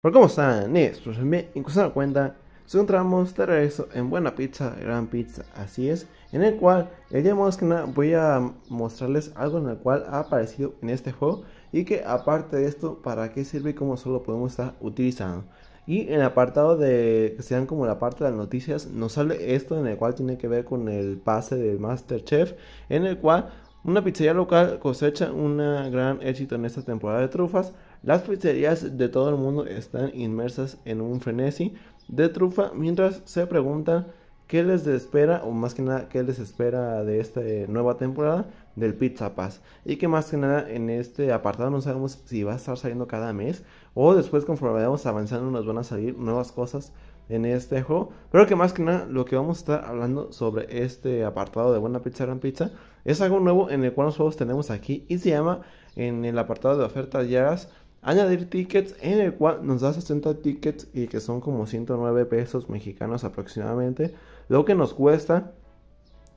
Por cómo están, me incluso la cuenta, nos encontramos de regreso en Buena Pizza, Gran Pizza, así es, en el cual el día más que nada voy a mostrarles algo en el cual ha aparecido en este juego y que aparte de esto, para qué sirve y cómo solo podemos estar utilizando. Y en el apartado de que sean como la parte de las noticias, nos sale esto en el cual tiene que ver con el pase del Masterchef, en el cual una pizzería local cosecha un gran éxito en esta temporada de trufas. Las pizzerías de todo el mundo están inmersas en un frenesí de trufa mientras se preguntan qué les espera o más que nada qué les espera de esta eh, nueva temporada del Pizza Pass y que más que nada en este apartado no sabemos si va a estar saliendo cada mes o después conforme vamos avanzando nos van a salir nuevas cosas en este juego. Pero que más que nada lo que vamos a estar hablando sobre este apartado de Buena Pizza Gran Pizza es algo nuevo en el cual nosotros tenemos aquí y se llama en el apartado de ofertas diarias añadir tickets en el cual nos da 60 tickets y que son como 109 pesos mexicanos aproximadamente lo que nos cuesta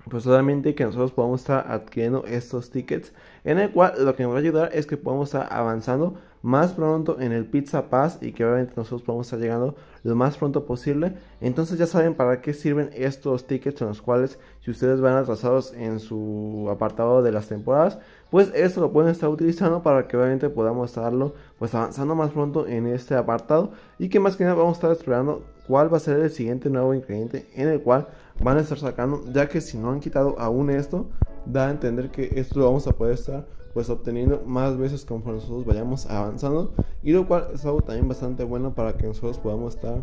pues solamente que nosotros podamos estar adquiriendo estos tickets en el cual lo que nos va a ayudar es que podamos estar avanzando más pronto en el Pizza Pass y que obviamente nosotros podemos estar llegando lo más pronto posible. Entonces ya saben para qué sirven estos tickets en los cuales si ustedes van atrasados en su apartado de las temporadas, pues esto lo pueden estar utilizando para que obviamente podamos estarlo pues avanzando más pronto en este apartado y que más que nada vamos a estar explorando cuál va a ser el siguiente nuevo ingrediente en el cual van a estar sacando, ya que si no han quitado aún esto, da a entender que esto lo vamos a poder estar pues obteniendo más veces conforme nosotros vayamos avanzando y lo cual es algo también bastante bueno para que nosotros podamos estar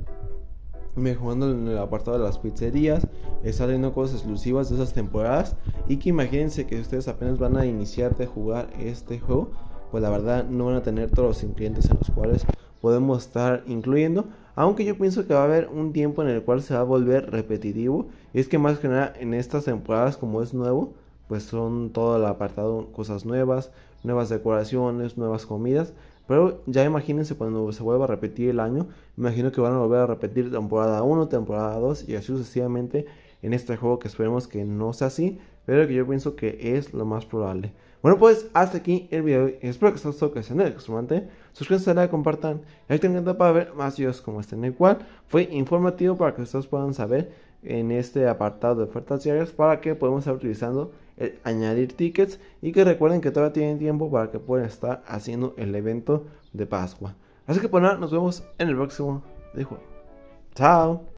mejorando en el apartado de las pizzerías, saliendo cosas exclusivas de esas temporadas y que imagínense que ustedes apenas van a iniciar de jugar este juego, pues la verdad no van a tener todos los ingredientes en los cuales podemos estar incluyendo, aunque yo pienso que va a haber un tiempo en el cual se va a volver repetitivo, y es que más que nada en estas temporadas como es nuevo, pues son todo el apartado cosas nuevas, nuevas decoraciones, nuevas comidas. Pero ya imagínense cuando se vuelva a repetir el año, imagino que van a volver a repetir temporada 1, temporada 2 y así sucesivamente en este juego que esperemos que no sea así, pero que yo pienso que es lo más probable. Bueno, pues hasta aquí el video. Espero que os haya el acostumbrante. Suscríbanse, like, compartan. Y activen para ver más videos como este, en el cual fue informativo para que ustedes puedan saber en este apartado de ofertas diarias para que podamos estar utilizando el añadir tickets. Y que recuerden que todavía tienen tiempo para que puedan estar haciendo el evento de Pascua. Así que por pues, nada, nos vemos en el próximo de Chao.